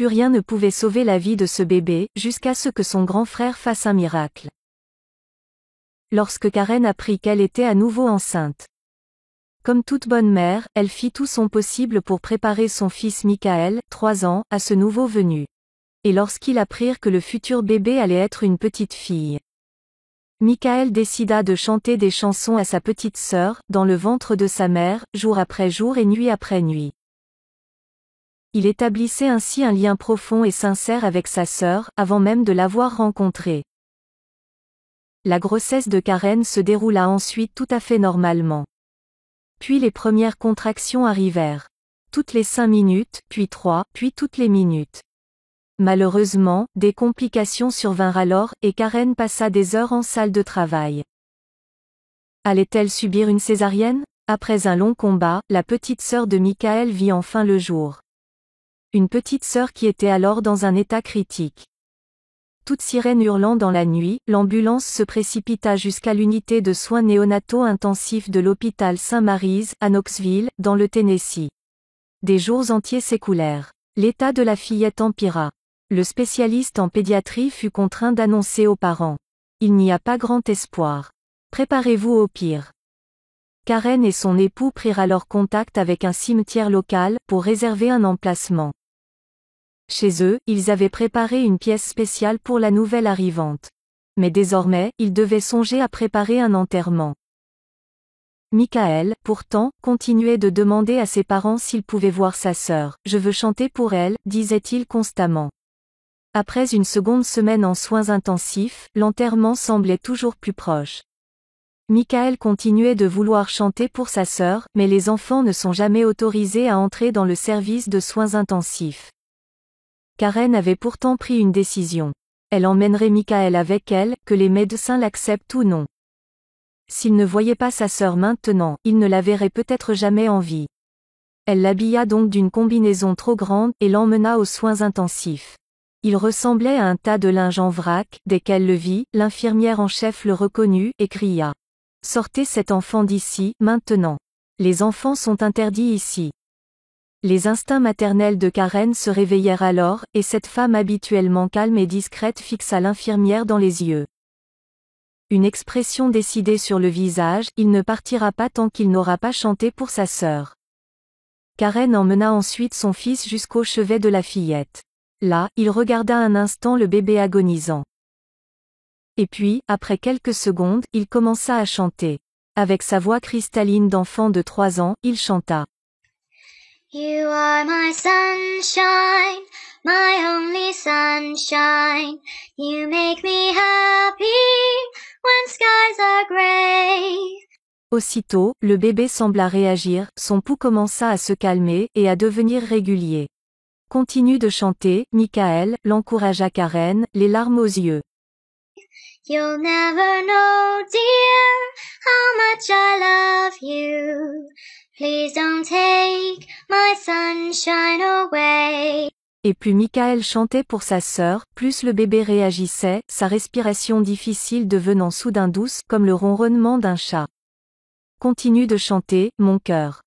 plus rien ne pouvait sauver la vie de ce bébé, jusqu'à ce que son grand frère fasse un miracle. Lorsque Karen apprit qu'elle était à nouveau enceinte. Comme toute bonne mère, elle fit tout son possible pour préparer son fils Michael, 3 ans, à ce nouveau venu. Et lorsqu'ils apprirent que le futur bébé allait être une petite fille. Michael décida de chanter des chansons à sa petite sœur, dans le ventre de sa mère, jour après jour et nuit après nuit. Il établissait ainsi un lien profond et sincère avec sa sœur, avant même de l'avoir rencontrée. La grossesse de Karen se déroula ensuite tout à fait normalement. Puis les premières contractions arrivèrent. Toutes les cinq minutes, puis trois, puis toutes les minutes. Malheureusement, des complications survinrent alors, et Karen passa des heures en salle de travail. Allait-elle subir une césarienne Après un long combat, la petite sœur de Michael vit enfin le jour une petite sœur qui était alors dans un état critique. Toute sirène hurlant dans la nuit, l'ambulance se précipita jusqu'à l'unité de soins néonataux intensifs de l'hôpital saint maries à Knoxville, dans le Tennessee. Des jours entiers s'écoulèrent. L'état de la fillette empira. Le spécialiste en pédiatrie fut contraint d'annoncer aux parents. Il n'y a pas grand espoir. Préparez-vous au pire. Karen et son époux prirent alors contact avec un cimetière local pour réserver un emplacement. Chez eux, ils avaient préparé une pièce spéciale pour la nouvelle arrivante. Mais désormais, ils devaient songer à préparer un enterrement. Michael, pourtant, continuait de demander à ses parents s'il pouvait voir sa sœur. Je veux chanter pour elle, disait-il constamment. Après une seconde semaine en soins intensifs, l'enterrement semblait toujours plus proche. Michael continuait de vouloir chanter pour sa sœur, mais les enfants ne sont jamais autorisés à entrer dans le service de soins intensifs. Karen avait pourtant pris une décision. Elle emmènerait Michael avec elle, que les médecins l'acceptent ou non. S'il ne voyait pas sa sœur maintenant, il ne la verrait peut-être jamais en vie. Elle l'habilla donc d'une combinaison trop grande et l'emmena aux soins intensifs. Il ressemblait à un tas de linge en vrac, dès qu'elle le vit, l'infirmière en chef le reconnut et cria. Sortez cet enfant d'ici, maintenant. Les enfants sont interdits ici. Les instincts maternels de Karen se réveillèrent alors, et cette femme habituellement calme et discrète fixa l'infirmière dans les yeux. Une expression décidée sur le visage, il ne partira pas tant qu'il n'aura pas chanté pour sa sœur. Karen emmena ensuite son fils jusqu'au chevet de la fillette. Là, il regarda un instant le bébé agonisant. Et puis, après quelques secondes, il commença à chanter. Avec sa voix cristalline d'enfant de trois ans, il chanta. You are my sunshine, my only sunshine. You make me happy when skies are gray. Aussitôt, le bébé sembla réagir, son pouls commença à se calmer et à devenir régulier. Continue de chanter, Michael, l'encouragea Karen, les larmes aux yeux. You'll never know, dear, how much I love you. Please don't take et plus Michael chantait pour sa sœur, plus le bébé réagissait, sa respiration difficile devenant soudain douce, comme le ronronnement d'un chat. Continue de chanter, mon cœur.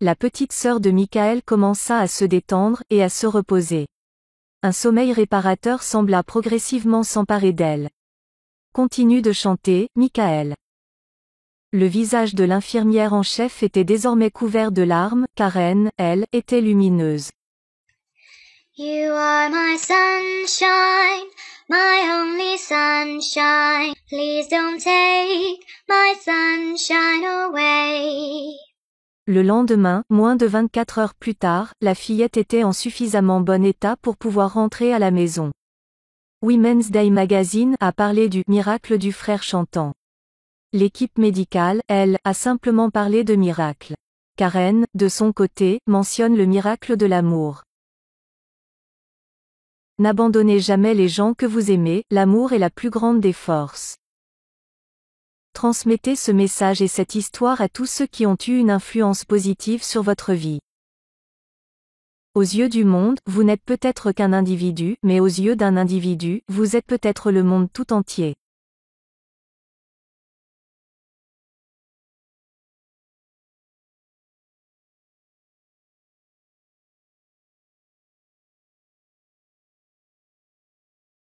La petite sœur de Michael commença à se détendre et à se reposer un sommeil réparateur sembla progressivement s'emparer d'elle. Continue de chanter, Michael. Le visage de l'infirmière en chef était désormais couvert de larmes, Karen, elle, était lumineuse. You are my sunshine, my only sunshine. Please don't take my sunshine away. Le lendemain, moins de 24 heures plus tard, la fillette était en suffisamment bon état pour pouvoir rentrer à la maison. Women's Day Magazine a parlé du miracle du frère chantant. L'équipe médicale, elle, a simplement parlé de miracle. Karen, de son côté, mentionne le miracle de l'amour. N'abandonnez jamais les gens que vous aimez, l'amour est la plus grande des forces. Transmettez ce message et cette histoire à tous ceux qui ont eu une influence positive sur votre vie. Aux yeux du monde, vous n'êtes peut-être qu'un individu, mais aux yeux d'un individu, vous êtes peut-être le monde tout entier.